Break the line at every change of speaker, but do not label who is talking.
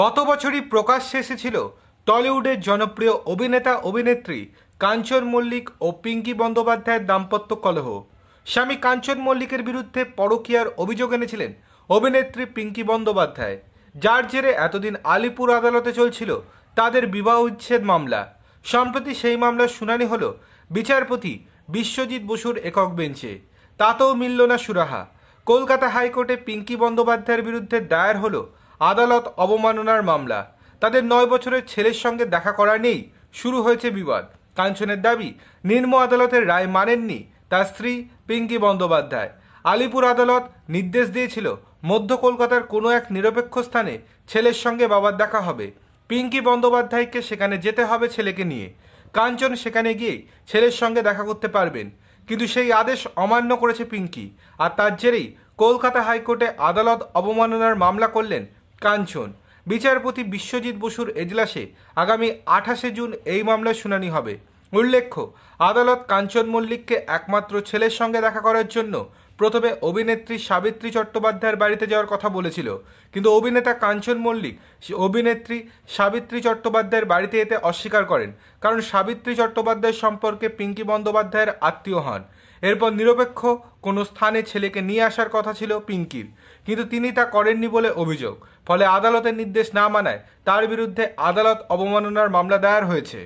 গত বছরই প্রকাশ্যে এসেছিল টলিউডের জনপ্রিয় অভিনেতা অভিনেত্রী কাঞ্চন মল্লিক ও পিঙ্কি বন্দ্যোপাধ্যায়ের দাম্পত্য কলহ স্বামী কাঞ্চন মল্লিকের বিরুদ্ধে পরকীয়ার অভিযোগ এনেছিলেন অভিনেত্রী পিঙ্কি বন্দ্যোপাধ্যায় যার জেরে এতদিন আলিপুর আদালতে চলছিল তাদের বিবাহ উচ্ছেদ মামলা সম্প্রতি সেই মামলার শুনানি হল বিচারপতি বিশ্বজিৎ বসুর একক বেঞ্চে তাতেও মিলল না সুরাহা কলকাতা হাইকোর্টে পিঙ্কি বন্দ্যোপাধ্যায়ের বিরুদ্ধে দায়ের হলো আদালত অবমাননার মামলা তাদের নয় বছরের ছেলের সঙ্গে দেখা করা নেই শুরু হয়েছে বিবাদ কাঞ্চনের দাবি নিম্ন আদালতের রায় মানেননি তার স্ত্রী পিঙ্কি বন্দ্যোপাধ্যায় আলিপুর আদালত নির্দেশ দিয়েছিল মধ্য কলকাতার কোনো এক নিরপেক্ষ স্থানে ছেলের সঙ্গে বাবার দেখা হবে পিঙ্কি বন্দ্যোপাধ্যায়কে সেখানে যেতে হবে ছেলেকে নিয়ে কাঞ্চন সেখানে গিয়ে ছেলের সঙ্গে দেখা করতে পারবেন কিন্তু সেই আদেশ অমান্য করেছে পিঙ্কি আর তার জেরেই কলকাতা হাইকোর্টে আদালত অবমাননার মামলা করলেন কাঞ্চন বিচারপতি বিশ্বজিৎ বসুর এজলাসে আগামী আঠাশে জুন এই মামলার শুনানি হবে উল্লেখ্য আদালত কাঞ্চন মল্লিককে একমাত্র ছেলের সঙ্গে দেখা করার জন্য প্রথমে অভিনেত্রী সাবিত্রী চট্টোপাধ্যায়ের বাড়িতে যাওয়ার কথা বলেছিল কিন্তু অভিনেতা কাঞ্চন মল্লিক অভিনেত্রী সাবিত্রী চট্টোপাধ্যায়ের বাড়িতে এতে অস্বীকার করেন কারণ সাবিত্রী চট্টোপাধ্যায় সম্পর্কে পিঙ্কি বন্দ্যোপাধ্যায়ের আত্মীয় হন এরপর নিরপেক্ষ কোনো স্থানে ছেলেকে নিয়ে আসার কথা ছিল পিঙ্কির কিন্তু তিনি তা করেননি বলে অভিযোগ ফলে আদালতের নির্দেশ না মানায় তার বিরুদ্ধে আদালত অবমাননার মামলা দায়ের হয়েছে